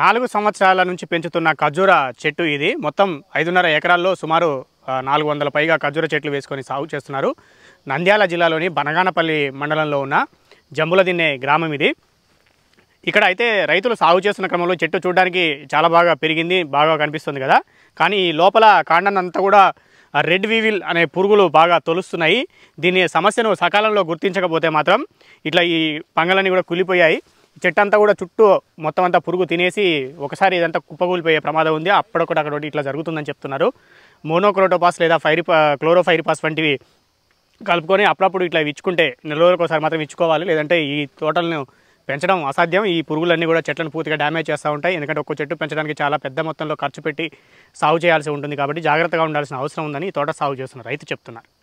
నాలుగు సంవత్సరాల నుంచి పెంచుతున్న ఖజూర చెట్టు ఇది మొత్తం ఐదున్నర ఎకరాల్లో సుమారు నాలుగు వందల పైగా ఖజూర చెట్లు వేసుకొని సాగు చేస్తున్నారు నంద్యాల జిల్లాలోని బనగానపల్లి మండలంలో ఉన్న జంబులదిన్నే గ్రామం ఇది ఇక్కడ అయితే రైతులు సాగు చేస్తున్న క్రమంలో చెట్టు చూడడానికి చాలా బాగా పెరిగింది బాగా కనిపిస్తుంది కదా కానీ ఈ లోపల కాండం అంతా కూడా రెడ్ వీవిల్ అనే పురుగులు బాగా తొలుస్తున్నాయి దీని సమస్యను సకాలంలో గుర్తించకపోతే మాత్రం ఇట్లా ఈ పంగలన్నీ కూడా కూలిపోయాయి చెట్టంతా కూడా చుట్టూ మొత్తం అంతా పురుగు తినేసి ఒకసారి ఇదంతా కుప్పగూలిపోయే ప్రమాదం ఉంది అప్పుడొకటి అక్కడ ఒకటి ఇట్లా జరుగుతుందని చెప్తున్నారు మోనోక్రోటోపాస్ లేదా ఫైరిపా క్లోరోఫైరిపాస్ వంటివి కలుపుకొని అప్పుడప్పుడు ఇట్లా ఇచ్చుకుంటే నెల రోజులకు ఒకసారి మాత్రం ఇచ్చుకోవాలి లేదంటే ఈ తోటలను పెంచడం అసాధ్యం ఈ పురుగులన్నీ కూడా చెట్లను పూర్తిగా డ్యామేజ్ చేస్తూ ఉంటాయి ఎందుకంటే ఒక్కో చెట్టు పెంచడానికి చాలా పెద్ద మొత్తంలో ఖర్చు పెట్టి సాగు చేయాల్సి ఉంటుంది కాబట్టి జాగ్రత్తగా ఉండాల్సిన అవసరం ఉందని తోట సాగు చేస్తున్న రైతు చెప్తున్నారు